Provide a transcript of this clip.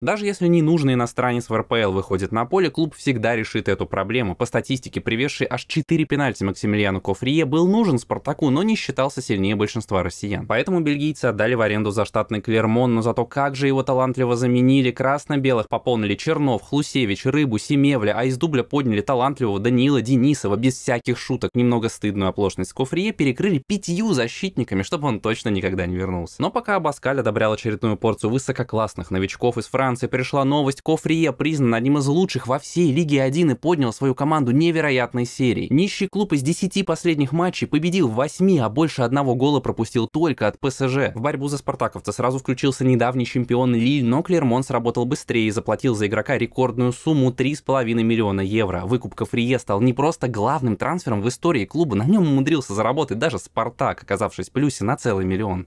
Даже если ненужный иностранец в РПЛ выходит на поле, клуб всегда решит эту проблему. По статистике, привезший аж 4 пенальти Максимилиану Кофрие был нужен Спартаку, но не считался сильнее большинства россиян. Поэтому бельгийцы отдали в аренду за штатный Клермон, но зато как же его талантливо заменили. Красно-белых пополнили Чернов, Хлусевич, Рыбу, Семевля, а из дубля подняли талантливого Даниила Денисова без всяких шуток. Немного стыдную оплошность Кофрие перекрыли пятью защитниками, чтобы он точно никогда не вернулся. Но пока Абаскаль одобрял очередную порцию высококлассных новичков из Франции, Франции пришла новость, Кофрие признан одним из лучших во всей Лиге 1 и поднял свою команду невероятной серии. Нищий клуб из 10 последних матчей победил в 8, а больше одного гола пропустил только от ПСЖ. В борьбу за спартаковца сразу включился недавний чемпион Лиль, но Клермон сработал быстрее и заплатил за игрока рекордную сумму 3,5 миллиона евро. Выкуп Кофрие стал не просто главным трансфером в истории клуба, на нем умудрился заработать даже Спартак, оказавшись в плюсе на целый миллион.